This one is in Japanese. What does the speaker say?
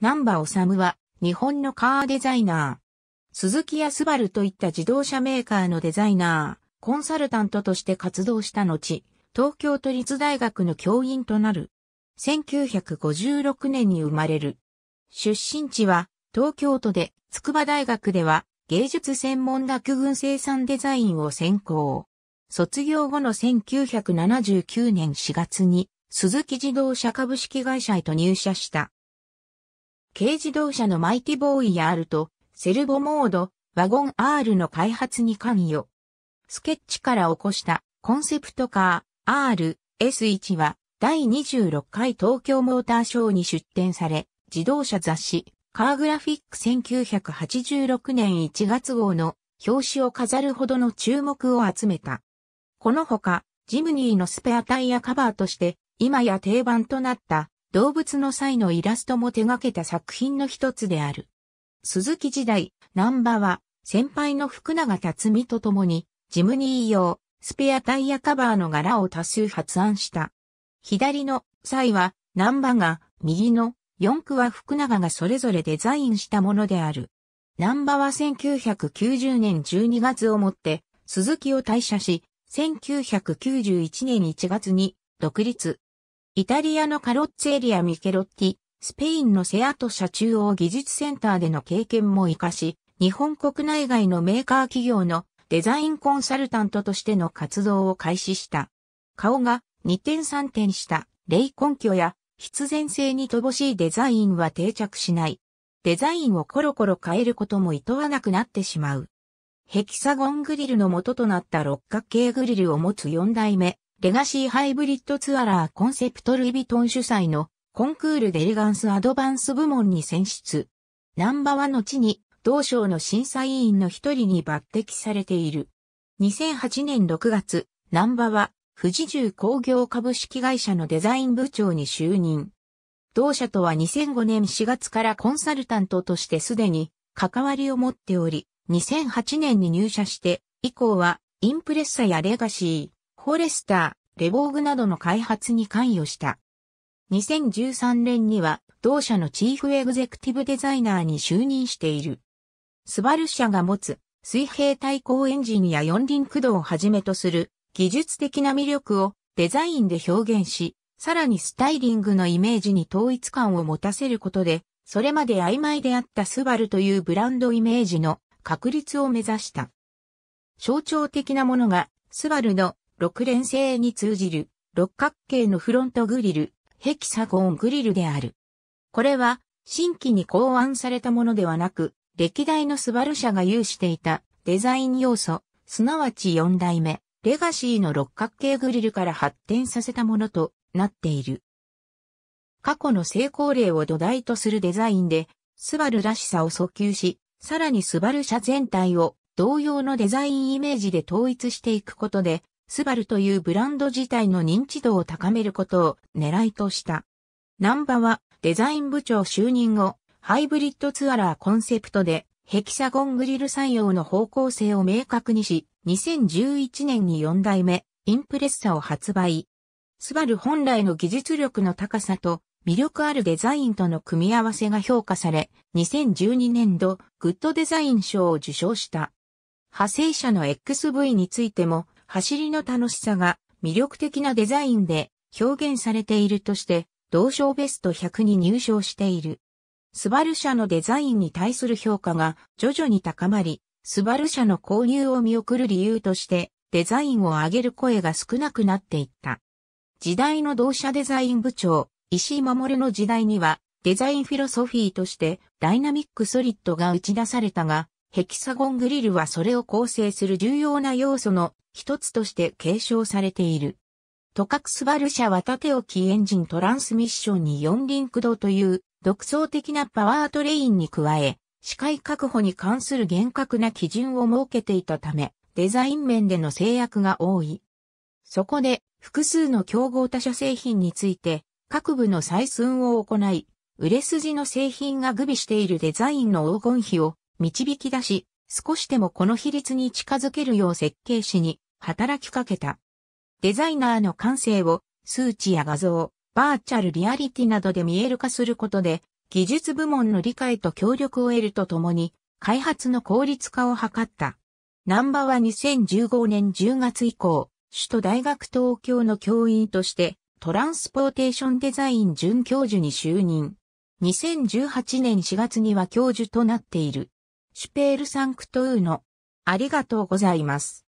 南波治は、日本のカーデザイナー。鈴木やスバルといった自動車メーカーのデザイナー、コンサルタントとして活動した後、東京都立大学の教員となる。1956年に生まれる。出身地は、東京都で、筑波大学では、芸術専門学群生産デザインを専攻。卒業後の1979年4月に、鈴木自動車株式会社へと入社した。軽自動車のマイティボーイやルと、セルボモード、ワゴン R の開発に関与。スケッチから起こしたコンセプトカー RS1 は第26回東京モーターショーに出展され、自動車雑誌カーグラフィック1986年1月号の表紙を飾るほどの注目を集めた。このほか、ジムニーのスペアタイヤカバーとして、今や定番となった動物の際のイラストも手掛けた作品の一つである。鈴木時代、南波は、先輩の福永達美と共に、ジムニー用、スペアタイヤカバーの柄を多数発案した。左の際は、南波が、右の四区は福永がそれぞれデザインしたものである。南波は1990年12月をもって、鈴木を退社し、1991年1月に独立。イタリアのカロッツェリア・ミケロッティ、スペインのセアト社中央技術センターでの経験も活かし、日本国内外のメーカー企業のデザインコンサルタントとしての活動を開始した。顔が2点3点した霊根拠や必然性に乏しいデザインは定着しない。デザインをコロコロ変えることも厭わなくなってしまう。ヘキサゴングリルの元となった六角形グリルを持つ4代目、レガシーハイブリッドツアラーコンセプトルイ・ビトン主催のコンクールでエレガンスアドバンス部門に選出。ナンバは後に同省の審査委員の一人に抜擢されている。2008年6月、ナンバは富士重工業株式会社のデザイン部長に就任。同社とは2005年4月からコンサルタントとしてすでに関わりを持っており、2008年に入社して以降はインプレッサやレガシー、フォレスター、レボーグなどの開発に関与した。2013年には同社のチーフエグゼクティブデザイナーに就任している。スバル社が持つ水平対向エンジンや四輪駆動をはじめとする技術的な魅力をデザインで表現し、さらにスタイリングのイメージに統一感を持たせることで、それまで曖昧であったスバルというブランドイメージの確立を目指した。象徴的なものが、スバルの6連星に通じる六角形のフロントグリル、ヘキサゴングリルである。これは新規に考案されたものではなく、歴代のスバル社が有していたデザイン要素、すなわち4代目、レガシーの六角形グリルから発展させたものとなっている。過去の成功例を土台とするデザインで、スバルらしさを訴求し、さらにスバル社全体を同様のデザインイメージで統一していくことで、スバルというブランド自体の認知度を高めることを狙いとした。ナンバはデザイン部長就任後、ハイブリッドツアラーコンセプトでヘキサゴングリル採用の方向性を明確にし、2011年に4代目インプレッサを発売。スバル本来の技術力の高さと魅力あるデザインとの組み合わせが評価され、2012年度グッドデザイン賞を受賞した。派生者の XV についても走りの楽しさが魅力的なデザインで表現されているとして、同賞ベスト100に入賞している。スバル社のデザインに対する評価が徐々に高まり、スバル社の購入を見送る理由として、デザインを上げる声が少なくなっていった。時代の同社デザイン部長、石井守の時代には、デザインフィロソフィーとしてダイナミックソリッドが打ち出されたが、ヘキサゴングリルはそれを構成する重要な要素の一つとして継承されている。トカクスバル社は縦置きエンジントランスミッションに4リンクドという独創的なパワートレインに加え、視界確保に関する厳格な基準を設けていたため、デザイン面での制約が多い。そこで、複数の競合他社製品について、各部の採寸を行い、売れ筋の製品が具備しているデザインの黄金比を導き出し、少しでもこの比率に近づけるよう設計士に働きかけた。デザイナーの感性を数値や画像、バーチャルリアリティなどで見える化することで、技術部門の理解と協力を得るとともに、開発の効率化を図った。ナンバは2015年10月以降、首都大学東京の教員として、トランスポーテーションデザイン准教授に就任。2018年4月には教授となっている。シュペールサンクトゥーノ。ありがとうございます。